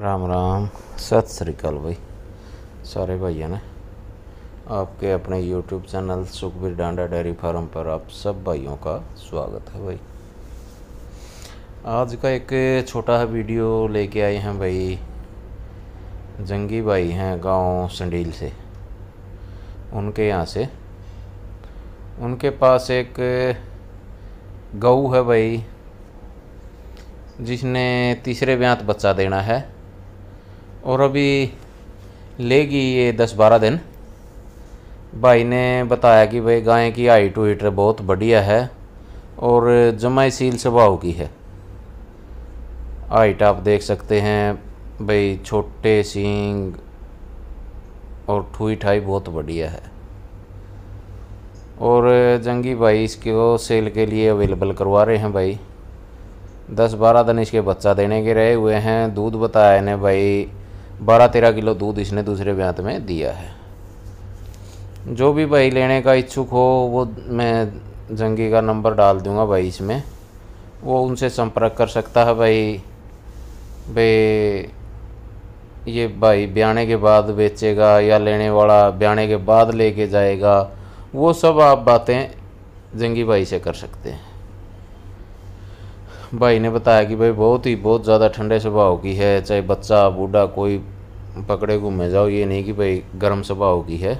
राम राम सत श्रीकाल भाई सारे भाइयों ने आपके अपने YouTube channel Sukhbir Danda dairy farm पर आप सब भाइयों का स्वागत है भाई आज का एक छोटा सा वीडियो लेके आए हैं भाई जंगी भाई हैं गांव संडील से उनके यहाँ से उनके पास एक गऊ है भाई जिसने तीसरे ब्यांत बच्चा देना है और अभी लेगी ये दस बारह दिन भाई ने बताया कि भाई गाय की हाइट वाइट तो बहुत बढ़िया है और जमाई सील स्वभाव की है हाइट आप देख सकते हैं भाई छोटे सींग और ठुई ठाई बहुत बढ़िया है और जंगी भाई इसको सेल के लिए अवेलेबल करवा रहे हैं भाई दस बारह दिन इसके बच्चा देने के रहे हुए हैं दूध बताया ने भाई बारह तेरह किलो दूध इसने दूसरे ब्यांत में दिया है जो भी भाई लेने का इच्छुक हो वो मैं जंगी का नंबर डाल दूंगा भाई इसमें वो उनसे संपर्क कर सकता है भाई भाई ये भाई ब्याने के बाद बेचेगा या लेने वाला ब्याने के बाद लेके जाएगा वो सब आप बातें जंगी भाई से कर सकते हैं भाई ने बताया कि भाई बहुत ही बहुत ज़्यादा ठंडे स्वभाव की है चाहे बच्चा बूढ़ा कोई पकड़े घूमे जाओ ये नहीं कि भाई गर्म स्वभाव की है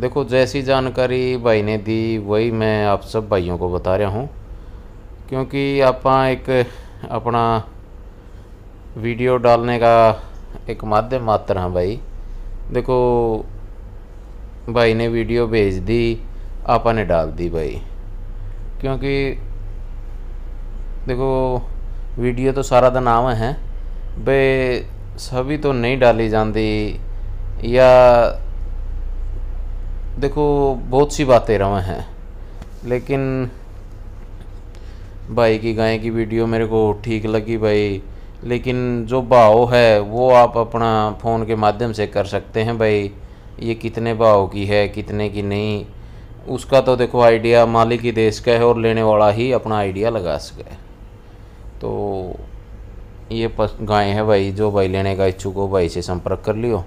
देखो जैसी जानकारी भाई ने दी वही मैं आप सब भाइयों को बता रहा हूँ क्योंकि आप एक अपना वीडियो डालने का एक माध्यम मात्र हैं भाई देखो भाई ने वीडियो भेज दी आपा ने डाल दी भाई क्योंकि देखो वीडियो तो सारा दिन आवे हैं बे सभी तो नहीं डाली जाती या देखो बहुत सी बातें रवे हैं लेकिन भाई की गाय की वीडियो मेरे को ठीक लगी भाई लेकिन जो भाव है वो आप अपना फ़ोन के माध्यम से कर सकते हैं भाई ये कितने भाव की है कितने की नहीं उसका तो देखो आइडिया मालिक ही देश का है और लेने वाला ही अपना आइडिया लगा सके तो ये गाय है भाई जो भाई लेने का इच्छुक हो भाई से संपर्क कर लियो